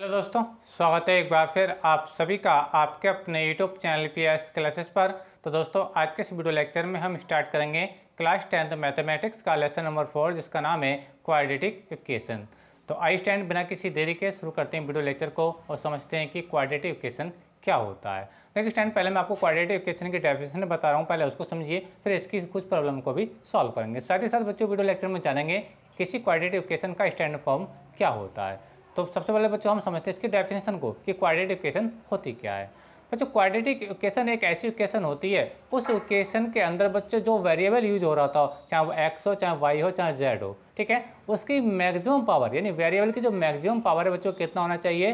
hello दोस्तों स्वागत है एक बार फिर आप सभी का आपके अपने YouTube channel P S classes पर तो दोस्तों आज के इस वीडियो लेक्चर में हम स्टार्ट करेंगे क्लास टेंथ मैथमेटिक्स का लेसन नंबर फोर जिसका नाम है क्वाड्रेटिक इक्वेशन तो आई स्टैंड बिना किसी देरी के शुरू करते हैं वीडियो लेक्चर को और समझते हैं कि क्वाड्रेटिक इक्वेशन क्या होता है देखिए स्टैंड पहले मैं आपको क्वाड्रेटिव इक्वेशन की डेफिनेशन बता रहा हूँ पहले उसको समझिए फिर इसकी कुछ प्रॉब्लम को भी सॉल्व करेंगे साथ ही साथ बच्चों वीडियो लेक्चर में जानेंगे किसी क्वाड्रेटिव इक्वेशन का स्टैंड फॉर्म क्या होता है तो सबसे पहले बच्चों हम समझते हैं इसकी डेफिनेशन को कि क्वाड्रेटिक इक्वेशन होती क्या है बच्चों क्वाड्रेटिक इक्वेशन एक ऐसी इक्वेशन होती है उस इक्वेशन के अंदर बच्चों जो वेरिएबल यूज हो रहा था चाहे वो एक्स हो चाहे वाई हो चाहे जेड हो ठीक है उसकी मैक्सिमम पावर यानी वेरिएबल की जो मैक्सिमम पावर है बच्चों कितना होना चाहिए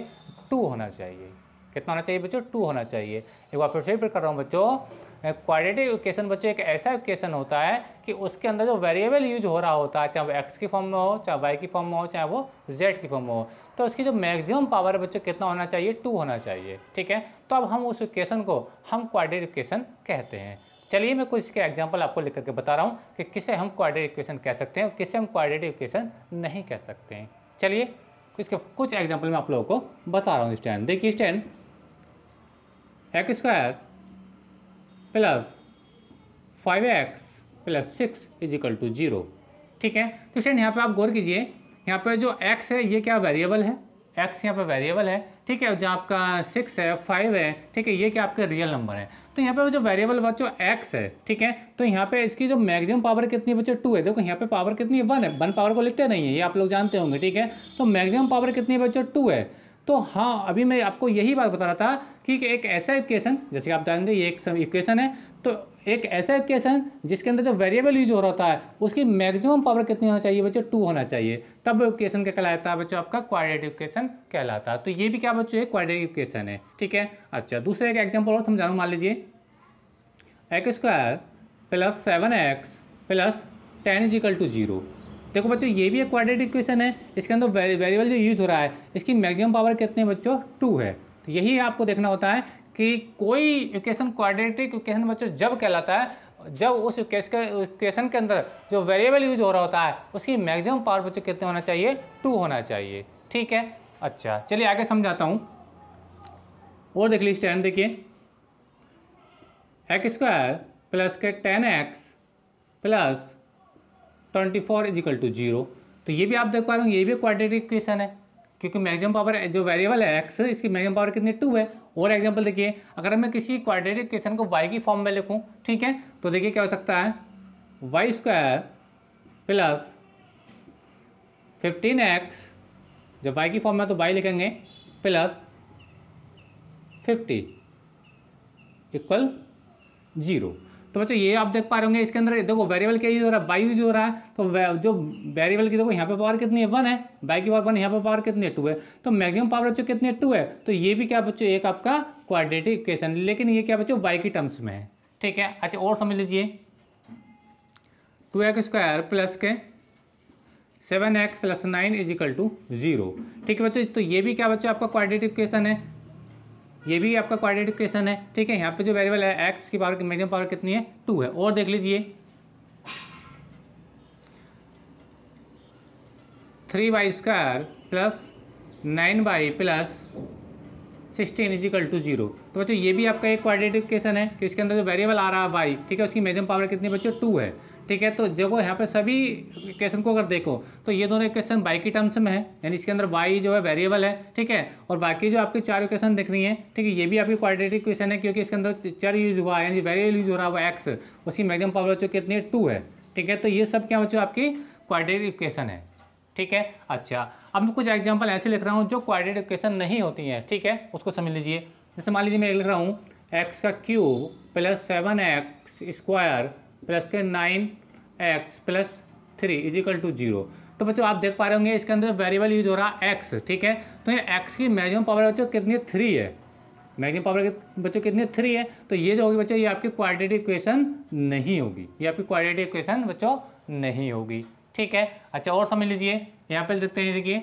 टू होना चाहिए कितना होना चाहिए बच्चों टू होना चाहिए एक बार फिर से कर रहा हूँ बच्चों क्वाड्रेटिक इक्वेशन बच्चों एक ऐसा इक्वेशन होता है कि उसके अंदर जो वेरिएबल यूज हो रहा होता है चाहे वो एक्स की फॉर्म में हो चाहे वाई की फॉर्म में हो चाहे वो जेड की फॉर्म में हो तो उसकी जो मैक्सिमम पावर है बच्चों कितना होना चाहिए टू होना चाहिए ठीक है तो अब हम उस इक्वेशन को हम क्वाड्रेटिक इक्वेशन कहते हैं चलिए मैं कुछ इसके एग्जाम्पल आपको लिख करके बता रहा हूँ कि किसे हम क्वाड्रेटिक इक्वेशन कह सकते हैं और किसे हम क्वाड्रेटिक इक्वेशन नहीं कह सकते हैं चलिए इसके कुछ एग्जाम्पल मैं आप लोगों को बता रहा हूँ स्टैंड देखिए standard x square plus five x plus six is equal to zero ठीक है तो स्टैंड यहाँ पे आप गौर कीजिए यहाँ पे जो x है ये क्या वेरिएबल है x यहाँ पे वेरिएबल है ठीक है जो आपका सिक्स है फाइव है ठीक है ये क्या आपके रियल नंबर है तो यहाँ पे जो वेरिएबल बच्चों x है ठीक है तो यहाँ पे इसकी जो मैक्सिमम पावर कितनी बच्चों टू है देखो यहाँ पे पावर कितनी है वन है वन पावर को लिखते नहीं है ये आप लोग जानते होंगे ठीक है तो मैक्सिमम पावर कितनी बच्चों टू है तो हाँ अभी मैं आपको यही बात बता रहा था कि एक ऐसा इक्वेशन जैसे आप जानते हैं ये एक इक्वेशन है तो एक ऐसा इक्वेशन जिसके अंदर जो वेरिएबल यूज हो रहा है उसकी मैक्सिमम पावर कितनी होना चाहिए बच्चों टू होना चाहिए तब वो इक्वेशन क्या कहलाता है बच्चों आपका क्वाड्रेटिव इक्वेशन कहलाता है तो ये भी क्या बच्चों एक क्वाड्रेटिव इक्वेशन है ठीक है अच्छा दूसरा एक एग्जाम्पल और समझा मान लीजिए x square plus seven x plus ten is equal to zero देखो बच्चों ये भी एक क्वाड्रेटिक इक्वेशन है इसके अंदर वेरिएबल जो यूज हो रहा है इसकी मैक्सिमम पावर कितनी है बच्चों टू है तो यही आपको देखना होता है कि कोई इक्वेशन क्वाड्रेटिक इक्वेशन बच्चों जब कहलाता है जब उस इक्वेशन के अंदर जो वेरिएबल यूज हो रहा होता है उसकी मैक्सिमम पावर बच्चों कितने होना चाहिए टू होना चाहिए ठीक है अच्छा चलिए आगे समझाता हूँ और देख लीजिए स्टैंड देखिए एक्स स्क्वायर प्लस के ten x plus twenty four is equal to zero तो ये भी आप देख पा रहे हो ये भी क्वाड्रेटिक इक्वेशन है क्योंकि मैक्सिमम पावर जो वेरिएबल है एक्स इसकी मैक्सिमम पावर कितनी टू है और एग्जाम्पल देखिए अगर मैं किसी क्वाड्रेटिक इक्वेशन को वाई की फॉर्म में लिखूँ ठीक है तो देखिए क्या हो सकता है y square plus fifteen x जब वाई की फॉर्म में तो वाई लिखेंगे प्लस फिफ्टी इक्वल जीरो तो बच्चों ये आप देख पा रहे होंगे इसके अंदर देखो वेरिएबल क्या यूज हो रहा है बाई यूज हो रहा है तो जो वेरिएबल की देखो यहाँ पे पावर कितनी है वन है बाई की पावर वन यहाँ पे पावर कितनी है टू है तो मैक्सिमम पावर बच्चों कितनी है टू है तो ये भी क्या बच्चों एक आपका क्वाड्रेटिक इक्वेशन लेकिन ये क्या बच्चों बाई की टर्म्स में है ठीक है अच्छा और समझ लीजिए टू एक्स स्क्वायर प्लस के seven x plus nine is equal to zero ठीक है बच्चों तो ये भी क्या बच्चों आपका क्वाड्रेटिक इक्वेशन है ये भी आपका क्वाड्रेटिक क्वेश्चन है ठीक है यहाँ पे जो वेरिएबल है एक्स की पावर मैक्सिमम पावर कितनी है टू है और देख लीजिए three y square plus nine y plus sixteen is equal to zero तो बच्चों ये भी आपका एक क्वाड्रेटिक क्वेश्चन है कि इसके अंदर जो वेरिएबल आ रहा है बाई ठीक है उसकी मैक्सिमम पावर कितनी बच्चों टू है ठीक है तो देखो यहाँ पे सभी इक्वेशन को अगर देखो तो ये दोनों इक्वेशन बाई की टर्म्स में है यानी इसके अंदर बाई जो है वेरिएबल है ठीक है और बाकी जो आपकी चार इक्वेशन दिख रही है ठीक है ये भी आपकी क्वाड्रेटिक क्वेश्चन है क्योंकि इसके अंदर चर यूज हुआ है यानी वेरिएबल यूज हो रहा है वो एक्स उसकी मैक्सिमम पावर बच्चों कितनी है टू है ठीक है तो ये सब क्या बच्चों आपकी क्वाड्रेटिक इक्वेशन है ठीक है अच्छा अब मैं कुछ एग्जाम्पल ऐसे लिख रहा हूँ जो क्वाड्रेटिक इक्वेशन नहीं होती हैं ठीक है उसको समझ लीजिए जैसे मान लीजिए मैं लिख रहा हूँ एक्स का cube plus seven x square plus के nine x plus three is equal to zero तो बच्चों आप देख पा रहे होंगे इसके अंदर वेरिएबल यूज हो रहा है एक्स ठीक है तो ये एक्स की मैक्सिमम पावर बच्चों कितनी थ्री है मैक्सिमम पावर बच्चों कितनी थ्री है तो ये जो होगी बच्चों ये आपकी क्वाड्रेटिक इक्वेशन नहीं होगी ये आपकी क्वाड्रेटिक इक्वेशन बच्चों नहीं होगी ठीक है अच्छा और समझ लीजिए यहाँ पर देखते हैं देखिए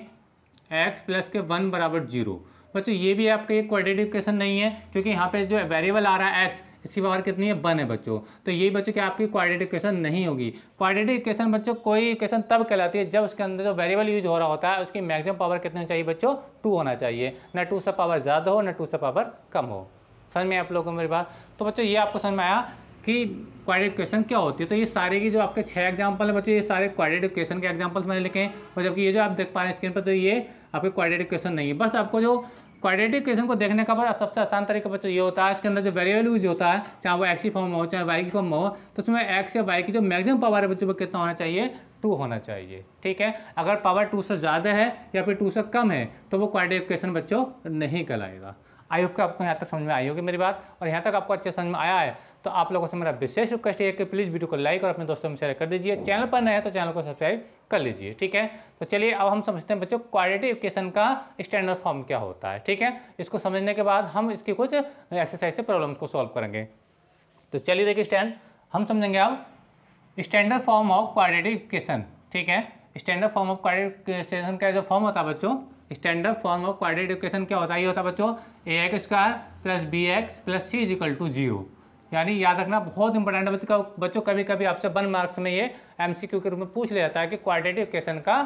एक्स प्लस के वन बराबर जीरो बच्चों ये भी आपके एक क्वाड्रेटिक इक्वेशन नहीं है क्योंकि यहाँ पे जो वेरिएबल आ रहा है एक्स इसकी पावर कितनी है वन है बच्चों तो ये बच्चों क्या आपकी क्वाड्रेटिक इक्वेशन नहीं होगी क्वाड्रेटिक इक्वेशन बच्चों कोई इक्वेशन तब कहलाती है जब उसके अंदर जो वेरिएबल यूज हो रहा होता है उसकी मैक्सिमम पावर कितनी चाहिए बच्चों टू होना चाहिए न टू से पावर ज़्यादा हो ना टू से पावर कम हो समझ में आप लोगों को मेरी बात तो बच्चों ये आपको समझ में आया कि क्वाड्रेटिक क्वेश्चन क्या होती है तो ये सारे की जो आपके छह एग्जाम्पल हैं बच्चे ये सारे क्वाड्रेटिक क्वेश्चन के एग्जाम्पल्स मैंने लिखे हैं और जबकि ये जो आप देख पा रहे हैं स्क्रीन पर तो ये आपके क्वाड्रेटिक क्वेश्चन नहीं है बस आपको जो क्वाड्रेटिक क्वेश्चन को देखने का बड़ा सबसे आसान तरीका बच्चों ये होता है इसके अंदर जो वेरिएबल यूज होता है चाहे वो एक्सी फॉर्म फॉर्म हो चाहे वाई की फॉर्म हो तो उसमें एक्स या वाई की जो मैक्सिमम पावर है बच्चों को कितना होना चाहिए टू होना चाहिए ठीक है अगर पावर टू से ज़्यादा है या फिर टू से कम है तो वो क्वाड्रेटिक क्वेश्चन बच्चों नहीं कहलाएगा आई होप आपको यहाँ तक समझ में आई होगी मेरी बात और यहाँ तक आपको अच्छे समझ में आया है तो आप लोगों से मेरा विशेष रिक्वेस्ट है कि प्लीज़ वीडियो को लाइक और अपने दोस्तों में शेयर कर दीजिए चैनल पर नया है तो चैनल को सब्सक्राइब कर लीजिए ठीक है तो चलिए अब हम समझते हैं बच्चों क्वालिटी एजुकेशन का स्टैंडर्ड फॉर्म क्या होता है ठीक है इसको समझने के बाद हम इसकी कुछ एक्सरसाइज से प्रॉब्लम को सॉल्व करेंगे तो चलिए देखिए स्टैंड हम समझेंगे अब standard form of quality equation ठीक है standard form of quality equation का जो फॉर्म होता है बच्चों standard form of quadratic equation क्या होता है ये होता है बच्चों a x square plus b x plus c is equal to zero यानी याद रखना बहुत इंपॉर्टेंट है बच्चों बच्चों कभी कभी आपसे वन मार्क्स में ये एमसीक्यू के रूप में पूछ लिया जाता है कि क्वाड्रेटिव इक्वेशन का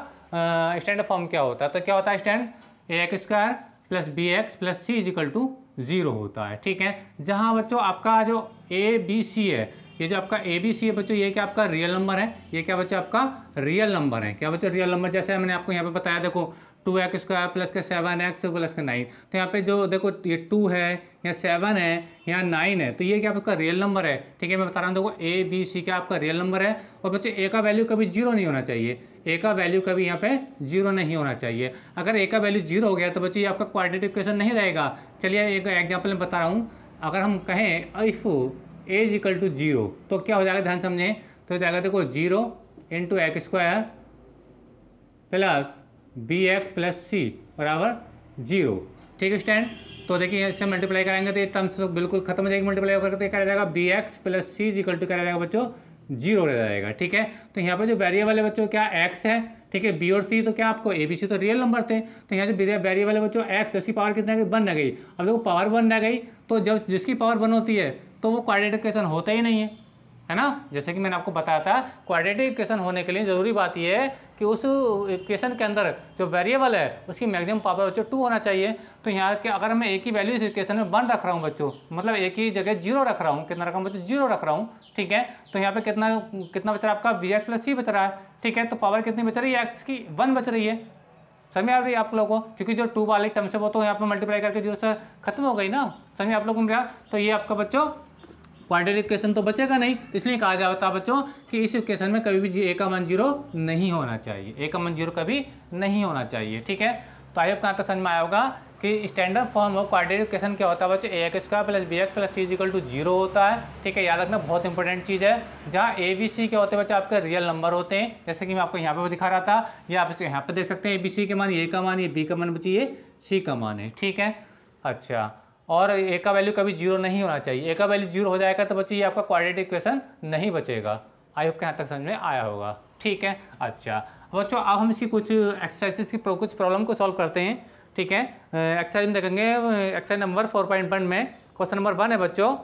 स्टैंड फॉर्म क्या होता है तो क्या होता है standard a x square plus b x plus c is equal to zero होता है ठीक है जहाँ बच्चों आपका जो ए बी सी है ये जो आपका ए बी सी है बच्चों ये क्या आपका रियल नंबर है ये क्या बच्चों आपका रियल नंबर है क्या बच्चों रियल नंबर जैसे मैंने आपको यहाँ पे बताया देखो टू एक्स स्क्वायर प्लस का सेवन एक्स प्लस का नाइन तो यहाँ पे जो देखो ये टू है या सेवन है या नाइन है तो ये क्या आपका रियल नंबर है ठीक है मैं बता रहा हूँ देखो ए बी सी क्या आपका रियल नंबर है और बच्चे ए का वैल्यू कभी जीरो नहीं होना चाहिए ए का वैल्यू कभी यहाँ पे जीरो नहीं होना चाहिए अगर ए का वैल्यू जीरो हो गया तो बच्चे ये आपका क्वाड्रेटिव क्वेश्चन नहीं रहेगा चलिए एक एग्जाम्पल मैं बता रहा हूँ अगर हम कहें if a is equal to zero तो क्या हो जाएगा ध्यान समझें तो जाएगा देखो zero into x square plus b x plus c बराबर जीरो ठीक है स्टैंड तो देखिए इससे मल्टीप्लाई कराएंगे तो ये टर्म्स तो बिल्कुल खत्म हो जाएगी मल्टीप्लाई करके रह जाएगा b x plus c is equal to रह जाएगा बच्चों जीरो रह जाएगा ठीक है तो यहाँ पर जो वेरिएबल है बच्चों क्या एक्स है ठीक है बी और सी तो क्या आपको ए बी सी तो रियल नंबर थे तो यहाँ जो वेरिएबल है बच्चों एक्स जिसकी पावर कितना बन रह गई अब देखो पावर बन रह गई तो जब जिसकी पावर बन होती है तो वो क्वाड्रेटिक इक्वेशन होता ही नहीं है है ना जैसे कि मैंने आपको बताया था क्वाड्रेटिक इक्वेशन होने के लिए ज़रूरी बात यह है कि उस इक्वेशन के अंदर जो वेरिएबल है उसकी मैक्सिमम पावर बच्चों टू होना चाहिए तो यहाँ के अगर मैं एक ही वैल्यू इस इक्वेशन में वन रख रहा हूँ बच्चों मतलब एक ही जगह जीरो रख रहा हूँ कितना रखा हूँ बच्चों जीरो रख रहा हूँ ठीक है तो यहाँ पर कितना कितना बच रहा है आपका वी एक्स प्लस सी बच रहा है ठीक है तो पावर कितनी बच रही है एक्स की वन बच रही है समझ आ रही है आप लोगों को क्योंकि जो टू वाले टर्म से वो तो यहाँ पर मल्टीप्लाई करके जीरो से खत्म हो गई ना समझ आप लोगों को मिला तो ये आपका बच्चों क्वाड्रेटिक इक्वेशन तो बचेगा नहीं तो इसलिए कहा जाता है बच्चों कि इस इक्वेशन में कभी भी का वन जीरो नहीं होना चाहिए का वन जीरो कभी नहीं होना चाहिए ठीक है तो आइए कहाँ तक तो समझ में आया होगा कि standard form of quadratic equation क्या होता है बच्चों a x square plus b x plus c is equal to zero होता है ठीक है याद रखना बहुत इंपॉर्टेंट चीज़ है जहाँ ए बी सी के होते हैं बच्चे आपके रियल नंबर होते हैं जैसे कि मैं आपको यहाँ पे दिखा रहा था या आप यहाँ पे देख सकते हैं ए बी सी के मान ए का मान ये बी का मान बच्चे ये सी का मान है ठीक है अच्छा और ए का वैल्यू कभी जीरो नहीं होना चाहिए ए का वैल्यू जीरो हो जाएगा तो बच्चे ये आपका क्वाड्रेटिक इक्वेशन नहीं बचेगा आई होप के यहाँ तक समझ में आया होगा ठीक है अच्छा बच्चों अब हम इसकी कुछ एक्सरसाइजेस की कुछ प्रॉब्लम को सॉल्व करते हैं ठीक है एक्सरसाइज में देखेंगे exercise number four point one में क्वेश्चन नंबर वन है बच्चों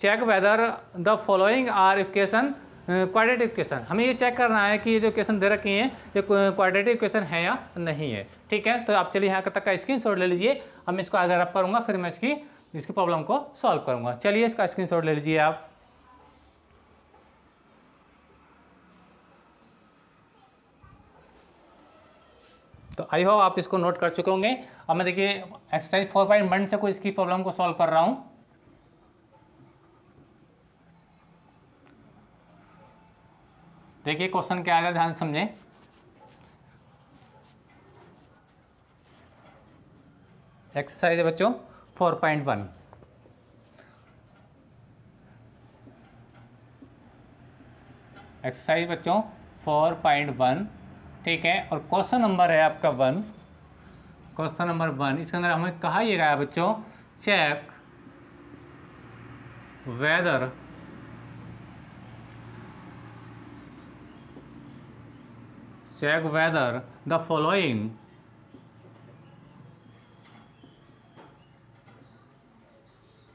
check whether the following are equation quadratic question हमें ये चेक करना है कि ये जो क्वेश्चन दे रखे हैं ये क्वाड्रेटिक क्वेश्चन है या नहीं है ठीक है तो आप चलिए यहाँ तक का स्क्रीन ले लीजिए अब मैं इसको आगे रफ करूँगा फिर मैं इसकी इसकी प्रॉब्लम को सॉल्व करूंगा चलिए इसका स्क्रीनशॉट ले लीजिए आप तो आई होप आप इसको नोट कर चुके होंगे अब मैं देखिए एक्सरसाइज फोर पॉइंट वन से कोई इसकी प्रॉब्लम को सॉल्व कर रहा हूं देखिए क्वेश्चन क्या आएगा ध्यान समझें एक्सरसाइज है बच्चों पॉइंट वन एक्सरसाइज बच्चों फोर पॉइंट वन ठीक है और क्वेश्चन नंबर है आपका वन क्वेश्चन नंबर वन इसके अंदर हमें कहा यह गया बच्चों check whether check whether the following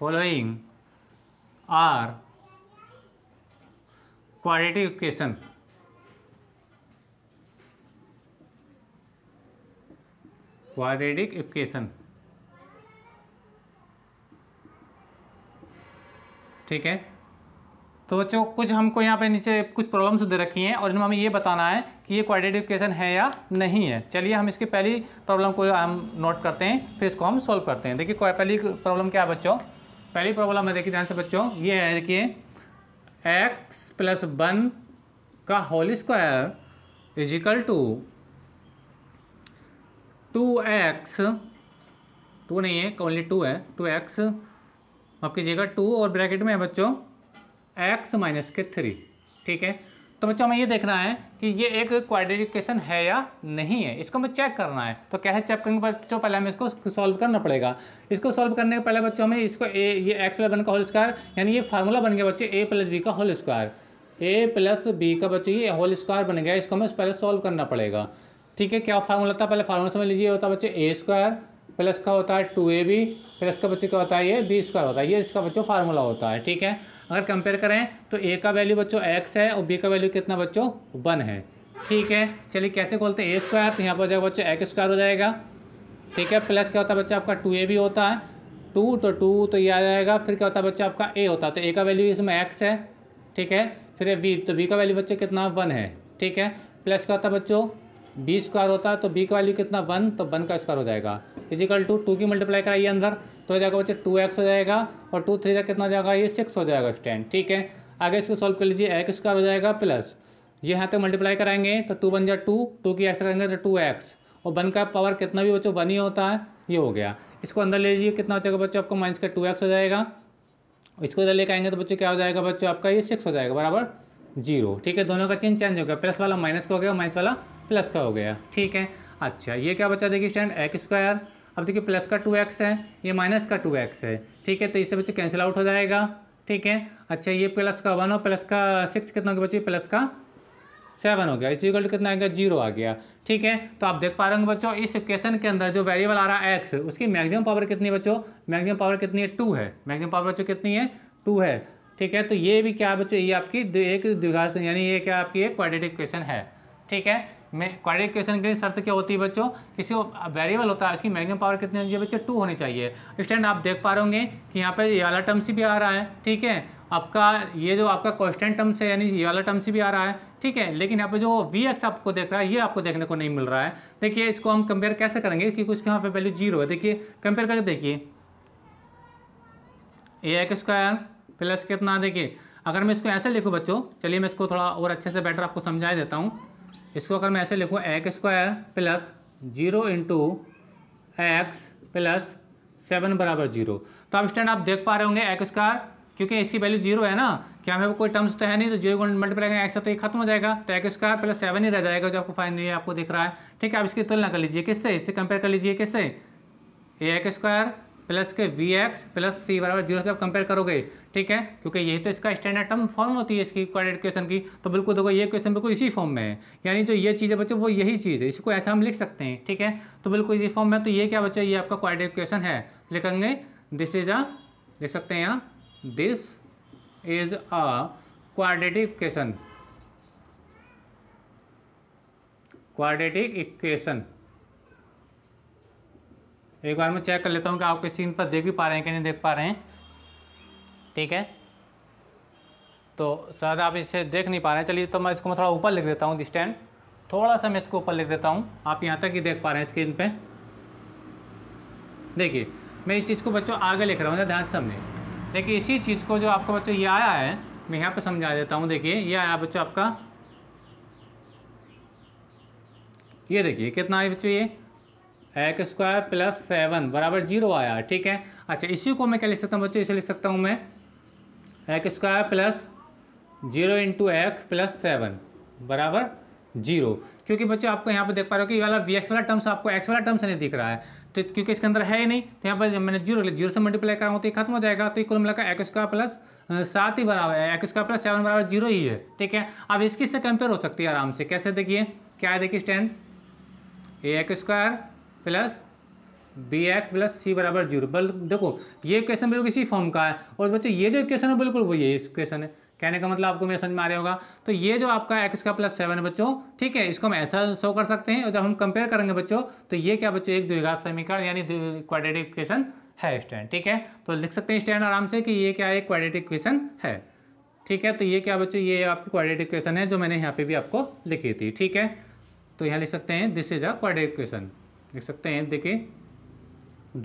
following are quadratic equation quadratic equation ठीक है तो बच्चों कुछ हमको यहाँ पे नीचे कुछ प्रॉब्लम्स दे रखी हैं और इनमें हमें ये बताना है कि ये क्वाड्रेटिक इक्वेशन है या नहीं है चलिए हम इसकी पहली प्रॉब्लम को हम नोट करते हैं फिर इसको हम सॉल्व करते हैं देखिए पहली प्रॉब्लम क्या है बच्चों पहली प्रॉब्लम है देखिए ध्यान से बच्चों ये है देखिए एक्स प्लस वन का whole square is equal to two x two नहीं है ओनली टू है टू एक्स आप कीजिएगा टू और ब्रैकेट में है बच्चों एक्स माइनस के थ्री ठीक है तो बच्चों हमें ये देखना है कि ये एक क्वाड्रिकेशन है या नहीं है इसको हमें चेक करना है तो कैसे चेक करेंगे बच्चों पहले हमें इसको सॉल्व करना पड़ेगा इसको सॉल्व करने के पहले बच्चों हमें इसको ए ये एक्स प्लस वन का होल स्क्वायर यानी ये फार्मूला बन गया बच्चे ए प्लस बी का whole square a plus b का बच्चे ये होल स्क्वायर बन गया इसको हमें पहले सॉल्व करना पड़ेगा ठीक है क्या फार्मूला था पहले फार्मूला समझ लीजिए होता है बच्चे ए स्क्वायर प्लस का होता है टू ए बी प्लस का बच्चे का होता है ये बी स्क्वायर होता है ये इसका बच्चों फार्मूला होता है ठीक है अगर कंपेयर करें तो ए का वैल्यू बच्चों एक्स है और बी का वैल्यू कितना बच्चों वन है ठीक है चलिए कैसे खोलते हैं ए स्क्वायर तो यहाँ पर जाएगा बच्चों एक्स स्क्वायर हो जाएगा ठीक है प्लस क्या होता है बच्चा आपका टू ए भी होता है टू तो टू तो ये आ जाएगा फिर क्या होता है बच्चा आपका ए होता है तो ए का वैल्यू इसमें एक्स है ठीक है फिर बी तो बी का वैल्यू बच्चा कितना वन है ठीक है प्लस क्या होता है बच्चों बी स्क्वायर होता है तो बी का वैल्यू कितना वन तो वन का स्क्वायर हो जाएगा इजिकल टू टू की मल्टीप्लाई कराइए अंदर तो हो जाएगा बच्चे टू एक्स हो जाएगा और टू थ्री का कितना जाएगा ये सिक्स हो जाएगा स्टैंड ठीक है आगे इसको सॉल्व कर लीजिए एक्स स्क्वायर हो जाएगा प्लस ये यहाँ तक मल्टीप्लाई कराएंगे तो टू बन जाए टू टू की एक्स करेंगे तो टू एक्स और वन का पावर कितना भी बच्चों वन ही होता है ये हो गया इसको अंदर ले लीजिए कितना हो जाएगा बच्चों आपको माइनस का टू एक्स हो जाएगा इसको अंदर लेकर आएंगे तो बच्चों क्या हो जाएगा बच्चों आपका ये सिक्स हो जाएगा बराबर जीरो ठीक है दोनों का चिन्ह चेंज हो गया प्लस वाला माइनस का हो गया माइनस वाला प्लस का हो गया ठीक है अच्छा ये क्या बच्चा देखिए स्टैंड एक्स स्क्वायर अब देखिए प्लस का टू एक्स है ये माइनस का टू एक्स है ठीक है तो इससे बच्चे कैंसिल आउट हो जाएगा ठीक है अच्छा ये प्लस का वन और प्लस का सिक्स कितना हो गया बच्चे प्लस का सेवन हो गया इसी इक्वल कितना आ गया जीरो आ गया ठीक है तो आप देख पा रहे होंगे बच्चों इस इक्वेशन के अंदर जो वेरिएबल आ रहा है एक्स उसकी मैक्सिमम पावर कितनी है बच्चों मैक्सिमम पावर कितनी है टू है मैक्सिमम पावर बच्चों कितनी है टू है ठीक है तो ये भी क्या बच्चों ये आपकी एक द्विघात यानी ये क्या आपकी एक क्वाड्रेटिक क्वेश्चन है ठीक है क्वाड्रेटिक इक्वेशन के लिए शर्त क्या होती है बच्चों किसी वेरिएबल होता है उसकी मैक्सिमम पावर कितनी होनी चाहिए बच्चे टू होनी चाहिए स्टैंड आप देख पा रहे होंगे कि यहाँ पे ये वाला टर्म्स भी आ रहा है ठीक है आपका ये जो आपका कॉन्स्टेंट टर्म्स है यानी ये वाला टर्म्स भी आ रहा है ठीक है लेकिन यहाँ पे जो वी एक्स आपको देख रहा है ये आपको देखने को नहीं मिल रहा है देखिए इसको हम कंपेयर कैसे करेंगे क्योंकि उसके यहाँ पे वैल्यू जीरो है देखिए कंपेयर करके देखिए ए एक्स स्क्वायर प्लस कितना देखिए अगर मैं इसको ऐसे लिखूँ बच्चों चलिए मैं इसको थोड़ा और अच्छे से बेटर आपको समझा देता हूँ इसको अगर मैं ऐसे लिखूँ x square plus zero into x plus seven बराबर जीरो तो अब स्टैंड आप देख पा रहे होंगे एक्स स्क्वायर क्योंकि इसकी वैल्यू जीरो है ना क्या हमें कोई टर्म्स तो है नहीं तो जीरो मल्टीप्लाई एक्स तो ये खत्म हो जाएगा तो एक्स स्क्वायर प्लस सेवन ही रह जाएगा जो आपको फाइनली आपको दिख रहा है ठीक है आप इसकी तुलना कर लीजिए किससे इससे कंपेयर कर लीजिए किससे ए एक्स स्क्वायर प्लस के वी एक्स प्लस सी बराबर जीरो से आप कंपेयर करोगे ठीक है क्योंकि यही तो इसका स्टैंडर्ड टर्म फॉर्म होती है इसकी क्वाड्रेटिक इक्वेशन की तो बिल्कुल देखो ये क्वेश्चन बिल्कुल इसी फॉर्म में है यानी जो ये चीज़ है बच्चों वो यही चीज़ है इसको ऐसा हम लिख सकते हैं ठीक है तो बिल्कुल इसी फॉर्म में तो ये क्या बच्चा ये आपका क्वाड्रेटिक इक्वेशन है लिखेंगे दिस इज अ लिख सकते हैं यहाँ this is a quadratic equation quadratic equation एक बार मैं चेक कर लेता हूँ कि आपके स्क्रीन पर देख भी पा रहे हैं कि नहीं देख पा रहे हैं ठीक है तो शायद आप इसे देख नहीं पा रहे हैं चलिए तो मैं इसको मैं थोड़ा ऊपर लिख देता हूँ स्टैंड थोड़ा सा मैं इसको ऊपर लिख देता हूँ आप यहाँ तक ही देख पा रहे हैं स्क्रीन पे देखिए मैं इस चीज़ को बच्चों आगे लिख रहा हूँ ध्यान से समझे देखिए इसी चीज़ को जो आपको बच्चों ये आया है मैं यहाँ पर समझा देता हूँ देखिए ये आया बच्चों आपका ये देखिए कितना है बच्चों ये एक्स स्क्वायर प्लस सेवन बराबर जीरो आया ठीक है अच्छा इसी को मैं क्या लिख सकता हूँ बच्चों इसे लिख सकता हूँ मैं x square plus zero into x plus seven बराबर जीरो क्योंकि बच्चों आपको यहाँ पर देख पा रहे हो कि वाला वी एक्स वाला टर्म्स आपको एक्स वाला टर्म्स नहीं दिख रहा है तो क्योंकि इसके अंदर है ही नहीं तो यहाँ पर मैंने जीरो जीरो से मल्टीप्लाई करा हूँ तो ये खत्म हो जाएगा तो ये कुल मिलाकर एक्स स्क्वायर प्लस सात ही बराबर है एक्स स्क्वायर प्लस सेवन बराबर जीरो ही है ठीक है अब इसकी से कंपेयर हो सकती है आराम से कैसे देखिए क्या है देखिए standard a x square plus b x plus c बराबर जीरो बल देखो ये क्वेश्चन बिल्कुल इसी फॉर्म का है और बच्चों ये जो क्वेश्चन है बिल्कुल वो ये क्वेश्चन है कहने का मतलब आपको मेरे समझ में आ रहा होगा तो ये जो आपका एक्स का प्लस सेवन है बच्चों ठीक है इसको हम ऐसा शो कर सकते हैं और जब हम कंपेयर करेंगे बच्चों तो ये क्या बच्चों एक द्विघात समीकरण यानी क्वाड्रेटिक इक्वेशन है स्टैंड ठीक है तो लिख सकते हैं स्टैंड आराम से कि ये क्या एक क्वाड्रेटिक इक्वेशन है ठीक है तो ये क्या बच्चों ये आपकी क्वाड्रेटिक इक्वेशन है जो मैंने यहाँ पे भी आपको लिखी थी ठीक है तो यहाँ लिख सकते हैं this is a quadratic equation लिख सकते हैं देखिए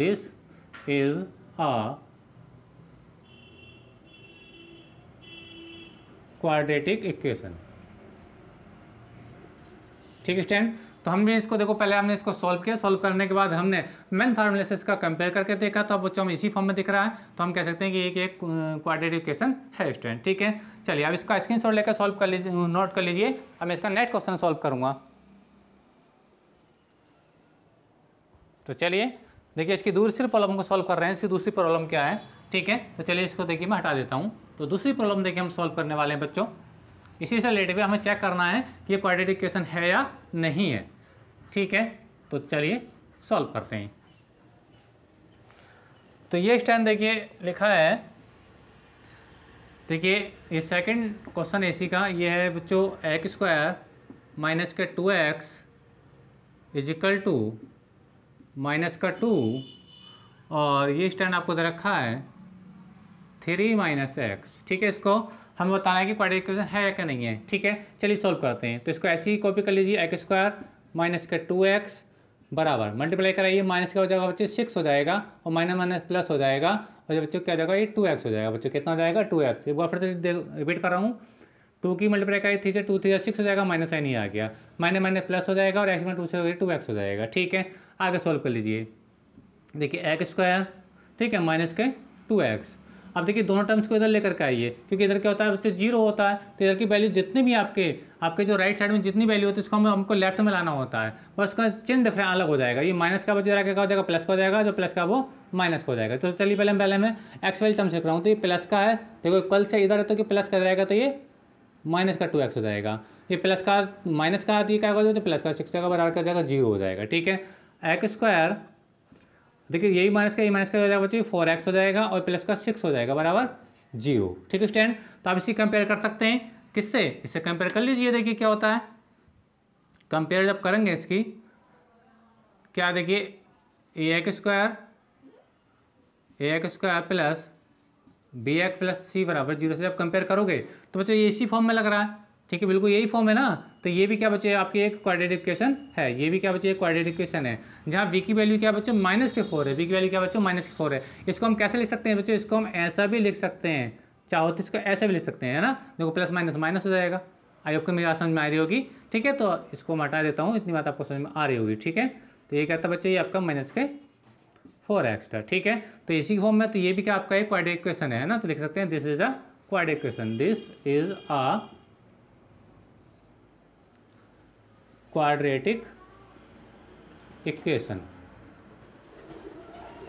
this is a quadratic equation ठीक स्टैंड तो हमने इसको देखो पहले हमने इसको सॉल्व किया सॉल्व करने के बाद हमने मेन फार्मूले से इसका कंपेयर करके देखा तो अब बच्चों में इसी फॉर्म में दिख रहा है तो हम कह सकते हैं कि एक एक क्वाड्रेटिक इक्वेशन है स्टूडेंट ठीक है चलिए अब इसका स्क्रीन शॉट लेकर सॉल्व कर लीजिए नोट कर लीजिए अब मैं इसका नेक्स्ट क्वेश्चन सॉल्व करूंगा तो चलिए देखिए इसकी दूसरी प्रॉब्लम को सॉल्व कर रहे हैं इसकी दूसरी प्रॉब्लम क्या है ठीक है तो चलिए इसको देखिए मैं हटा देता हूँ तो दूसरी प्रॉब्लम देखिए हम सॉल्व करने वाले हैं बच्चों इसी से रिलेटेड हमें चेक करना है कि ये क्वाड्रेटिक इक्वेशन है या नहीं है ठीक है तो चलिए सॉल्व करते हैं तो ये स्टैंड देखिए लिखा है देखिए ये सेकंड क्वेश्चन एसी का ये है बच्चों एक्स स्क्वायर माइनस के two x is equal to minus का टू और ये स्टैंड आपको दे रखा है थ्री माइनस एक्स ठीक है इसको हमें बताना है कि क्वाड्रेटिक इक्वेशन है क्या नहीं है ठीक है चलिए सॉल्व करते हैं तो इसको ऐसे ही कॉपी कर लीजिए एक्स स्क्वायर माइनस का टू एक्स बराबर मल्टीप्लाई कराइए माइनस का हो जाएगा बच्चे सिक्स हो जाएगा और माइनस माइनस प्लस हो जाएगा और जब बच्चों क्या हो जाएगा ये टू एक्स हो जाएगा बच्चों कितना हो जाएगा टू एक्स एक बार फिर से रिपीट कर रहा हूँ टू की मल्टीप्लाई कराइए थ्री से टू थ्री सिक्स हो जाएगा माइनस साइन ही आ गया माइनस माइनस प्लस हो जाएगा और एक्स में टू से टू एक्स हो जाएगा ठीक है आगे सॉल्व कर लीजिए देखिए एक्स स्क्वायर ठीक है माइनस के टू एक्स अब देखिए दोनों टर्म्स को इधर लेकर के आइए क्योंकि इधर क्या होता है बच्चे जीरो होता है तो इधर की वैल्यू जितनी भी आपके आपके जो राइट साइड में जितनी वैल्यू होती है उसको हम हमको लेफ्ट में लाना होता है और उसका चिन्ह डिफरेंट अलग हो जाएगा ये माइनस का बच्चे क्या हो जाएगा प्लस का हो जाएगा जो प्लस का वो माइनस का हो जाएगा तो चलिए पहले पहले मैं एक्स वाली टर्म्स लिख रहा हूँ तो ये प्लस का है देखो कल से इधर है तो कि प्लस का जाएगा तो ये माइनस का टू एक्स हो जाएगा ये प्लस का माइनस का आती है क्या हो जाएगा तो प्लस का सिक्स का बराबर का जाएगा जीरो हो जाएगा ठीक है एक्स स्क्वायर देखिए यही माइनस का यही माइनस का हो जाएगा बच्चे फोर एक्स हो जाएगा और प्लस का सिक्स हो जाएगा बराबर जीरो ठीक है स्टैंड तो आप इसी कंपेयर कर सकते हैं किससे इससे कंपेयर कर लीजिए देखिए क्या होता है कंपेयर जब करेंगे इसकी क्या देखिए ए x square a x square plus b x plus c बराबर जीरो से जब कंपेयर करोगे तो बच्चों ये इसी फॉर्म में लग रहा है ठीक है बिल्कुल यही फॉर्म है ना तो ये भी क्या बच्चे आपकी एक क्वाड्रेटिक इक्वेशन है ये भी क्या बच्चे एक क्वाड्रेटिक इक्वेशन है जहाँ वी की वैल्यू क्या बच्चों माइनस के फोर है वी की वैल्यू क्या बच्चों माइनस के फोर है इसको हम कैसे लिख सकते हैं बच्चों इसको हम ऐसा भी लिख सकते हैं चाहो तो इसको ऐसे भी लिख सकते हैं है ना देखो प्लस माइनस माइनस हो जाएगा आई आपको मेरी समझ में आ रही होगी ठीक है तो इसको मैं हटा देता हूँ इतनी बात आपको समझ में आ रही होगी ठीक है तो ये कहता है बच्चे ये आपका माइनस के फोर एक्स्ट्रा ठीक है तो इसी फॉर्म में तो ये भी क्या आपका एक क्वाड्रेटिक इक्वेशन है ना तो लिख सकते हैं this is a quadratic equation this is a quadratic equation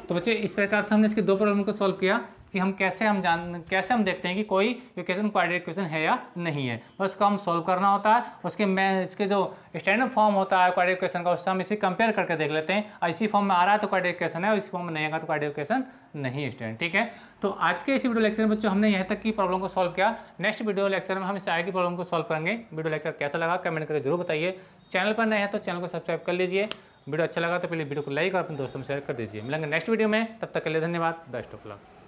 तो बच्चे इस प्रकार से हमने इसके दो प्रॉब्लम को सॉल्व किया कि हम कैसे हम जान कैसे हम देखते हैं कि कोई इक्वेशन क्वाड्रेटिक इक्वेशन है या नहीं है बस तो उसको हम सॉल्व करना होता है उसके मैं इसके जो स्टैंडर्ड फॉर्म होता है क्वाड्रेटिक इक्वेशन का उससे हम इसे कंपेयर करके देख लेते हैं इसी फॉर्म में आ रहा है तो क्वाड्रेटिक इक्वेशन है इसी फॉर्म में नहीं आएगा तो क्वाड्रेटिक इक्वेशन नहीं है स्टैंड ठीक है तो आज के इसी वीडियो लेक्चर में बच्चों हमने यहाँ तक की प्रॉब्लम को सॉल्व किया नेक्स्ट वीडियो लेक्चर में हम इस आगे प्रॉब्लम को सॉल्व करेंगे वीडियो लेक्चर कैसा लगा कमेंट करके जरूर बताइए चैनल पर नए हैं तो चैनल को सब्सक्राइब कर लीजिए वीडियो अच्छा लगा तो पहले वीडियो को लाइक और अपने दोस्तों में शेयर कर दीजिए मिलेंगे नेक्स्ट वीडियो में तब तक के लिए धन्यवाद बेस्ट ऑफ लक